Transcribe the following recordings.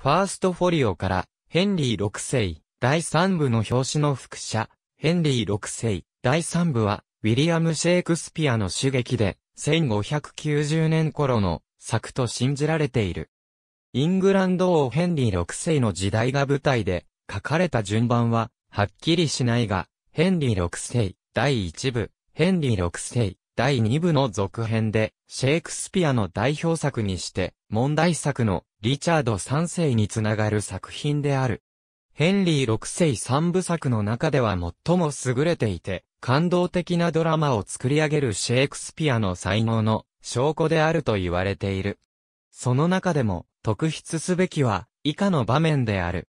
ファーストフォリオから、ヘンリー6世、第3部の表紙の副写、ヘンリー6世、第3部は、ウィリアム・シェイクスピアの襲撃で、1590年頃の作と信じられている。イングランド王ヘンリー6世の時代が舞台で、書かれた順番は、はっきりしないが、ヘンリー6世、第1部、ヘンリー6世、第2部の続編で、シェイクスピアの代表作にして、問題作のリチャード3世につながる作品である。ヘンリー6世3部作の中では最も優れていて、感動的なドラマを作り上げるシェイクスピアの才能の証拠であると言われている。その中でも、特筆すべきは、以下の場面である。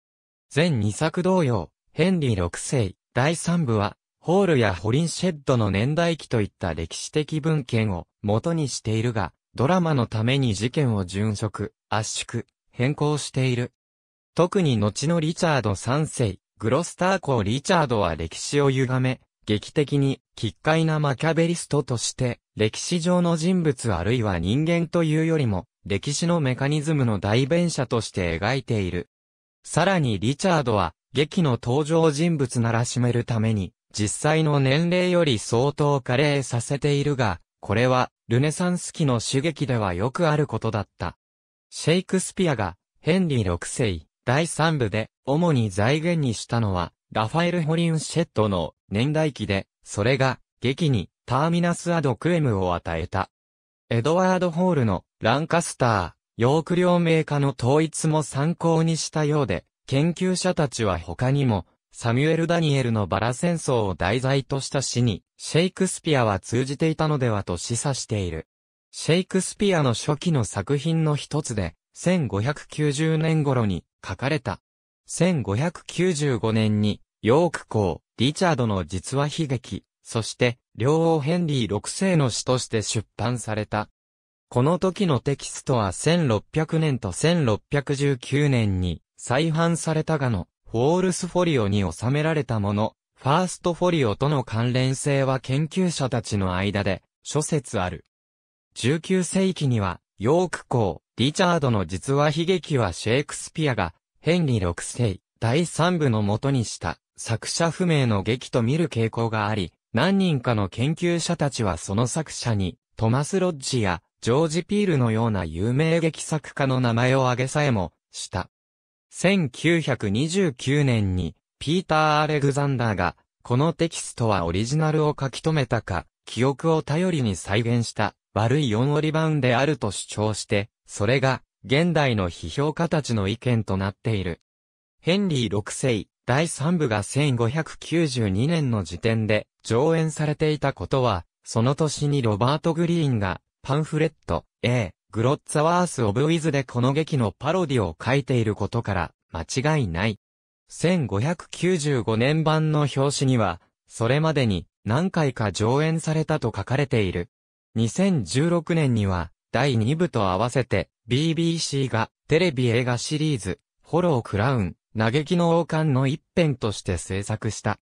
全2作同様、ヘンリー6世、第3部は、ホールやホリンシェッドの年代記といった歴史的文献を元にしているが、ドラマのために事件を殉職、圧縮、変更している。特に後のリチャード3世、グロスター公リチャードは歴史を歪め、劇的に、奇怪なマキャベリストとして、歴史上の人物あるいは人間というよりも、歴史のメカニズムの代弁者として描いている。さらにリチャードは、劇の登場人物ならしめるために、実際の年齢より相当加齢させているが、これはルネサンス期の刺激ではよくあることだった。シェイクスピアがヘンリー6世第3部で主に財源にしたのはラファエル・ホリン・シェットの年代記で、それが劇にターミナス・アド・クエムを与えた。エドワード・ホールのランカスター、ヨーク両名家の統一も参考にしたようで、研究者たちは他にもサミュエル・ダニエルのバラ戦争を題材とした詩に、シェイクスピアは通じていたのではと示唆している。シェイクスピアの初期の作品の一つで、1590年頃に書かれた。1595年に、ヨーク公、リチャードの実話悲劇、そして、両王ヘンリー6世の詩として出版された。この時のテキストは1600年と1619年に再版されたがの、フォールスフォリオに収められたもの、ファーストフォリオとの関連性は研究者たちの間で諸説ある。19世紀には、ヨーク公、リチャードの実話悲劇はシェイクスピアが、ヘンリー6世、第三部のもとにした作者不明の劇と見る傾向があり、何人かの研究者たちはその作者に、トマス・ロッジやジョージ・ピールのような有名劇作家の名前を挙げさえも、した。1929年に、ピーター・アレグザンダーが、このテキストはオリジナルを書き留めたか、記憶を頼りに再現した悪い四折版であると主張して、それが現代の批評家たちの意見となっている。ヘンリー6世、第3部が1592年の時点で上演されていたことは、その年にロバート・グリーンがパンフレット A グロッツァワース・オブ・ウィズでこの劇のパロディを書いていることから間違いない。1595年版の表紙には、それまでに何回か上演されたと書かれている。2016年には、第2部と合わせて、BBC がテレビ映画シリーズ、ホロー・クラウン、嘆きの王冠の一編として制作した。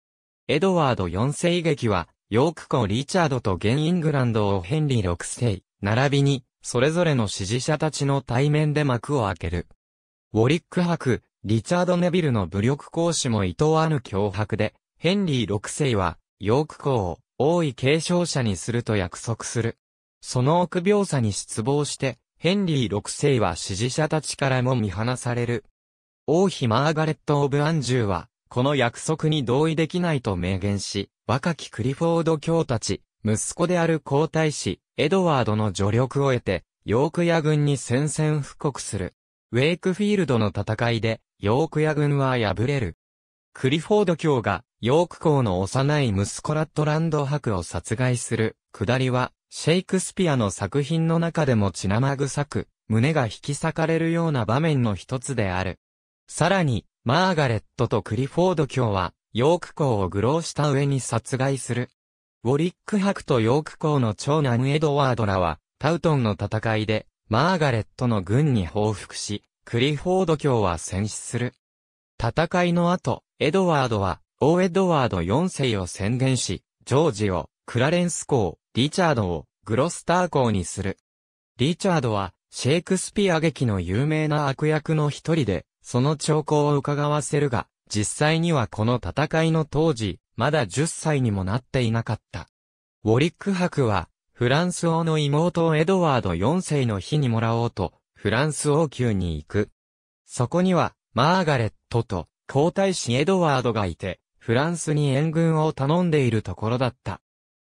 エドワード4世劇は、ヨークコ・リチャードとン・イングランドをヘンリー6世、並びにそれぞれの支持者たちの対面で幕を開ける。ウォリック博、リチャード・ネビルの武力行使も図わぬ脅迫で、ヘンリー6世は、ヨーク公を王位継承者にすると約束する。その臆病さに失望して、ヘンリー6世は支持者たちからも見放される。王妃マーガレット・オブ・アンジューは、この約束に同意できないと明言し、若きクリフォード卿たち、息子である皇太子、エドワードの助力を得て、ヨークヤ軍に宣戦布告する。ウェイクフィールドの戦いで、ヨークヤ軍は敗れる。クリフォード卿が、ヨーク校の幼い息子ラットランド伯を殺害する、下りは、シェイクスピアの作品の中でも血生臭く、胸が引き裂かれるような場面の一つである。さらに、マーガレットとクリフォード卿は、ヨーク校を愚弄した上に殺害する。ウォリッククとヨーク公の長男エドワードらは、タウトンの戦いで、マーガレットの軍に報復し、クリフォード卿は戦死する。戦いの後、エドワードは、王エドワード4世を宣言し、ジョージを、クラレンス公、リチャードを、グロスター公にする。リチャードは、シェイクスピア劇の有名な悪役の一人で、その兆候を伺わせるが、実際にはこの戦いの当時、まだ10歳にもなっていなかった。ウォリック博は、フランス王の妹エドワード4世の日にもらおうと、フランス王宮に行く。そこには、マーガレットと、皇太子エドワードがいて、フランスに援軍を頼んでいるところだった。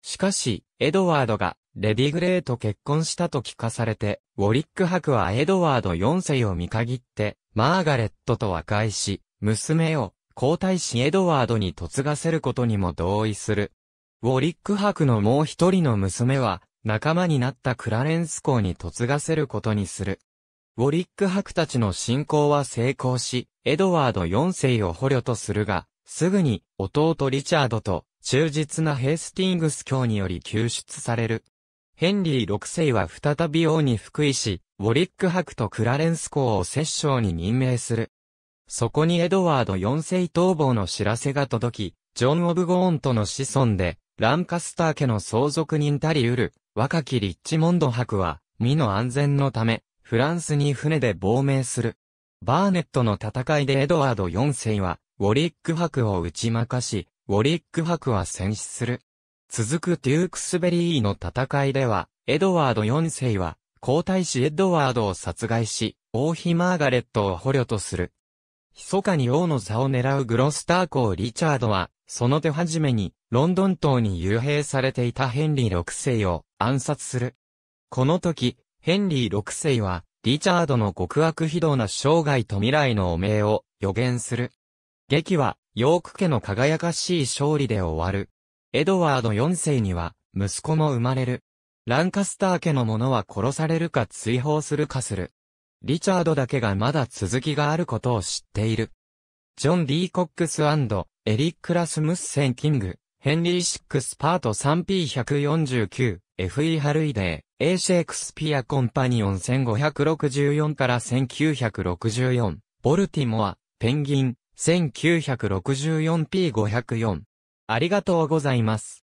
しかし、エドワードが、レディグレーと結婚したと聞かされて、ウォリック博はエドワード4世を見限って、マーガレットと和解し、娘を皇太子エドワードに嫁がせることにも同意する。ウォリック博のもう一人の娘は、仲間になったクラレンス公に嫁がせることにする。ウォリック博たちの信仰は成功し、エドワード4世を捕虜とするが、すぐに弟リチャードと忠実なヘースティングス教により救出される。ヘンリー6世は再び王に復位し、ウォリック博とクラレンス公を摂政に任命する。そこにエドワード4世逃亡の知らせが届き、ジョン・オブ・ゴーンとの子孫で、ランカスター家の相続人たりうる、若きリッチモンド博は、身の安全のため、フランスに船で亡命する。バーネットの戦いでエドワード4世は、ウォリック博を打ち負かし、ウォリック博は戦死する。続くデュークスベリーの戦いでは、エドワード4世は、皇太子エドワードを殺害し、王妃マーガレットを捕虜とする。密かに王の座を狙うグロスター公リチャードは、その手始めに、ロンドン島に幽閉されていたヘンリー6世を暗殺する。この時、ヘンリー6世は、リチャードの極悪非道な生涯と未来の汚名を予言する。劇は、ヨーク家の輝かしい勝利で終わる。エドワード4世には、息子も生まれる。ランカスター家の者は殺されるか追放するかする。リチャードだけがまだ続きがあることを知っている。ジョン・ D・ コックスエリック・ラスムッセン・キング、ヘンリー・シックス・パート 3P149、F.E. ハルイデー、A・ シェイクスピア・コンパニオン1564から1964、ボルティモア、ペンギン、1964P504。ありがとうございます。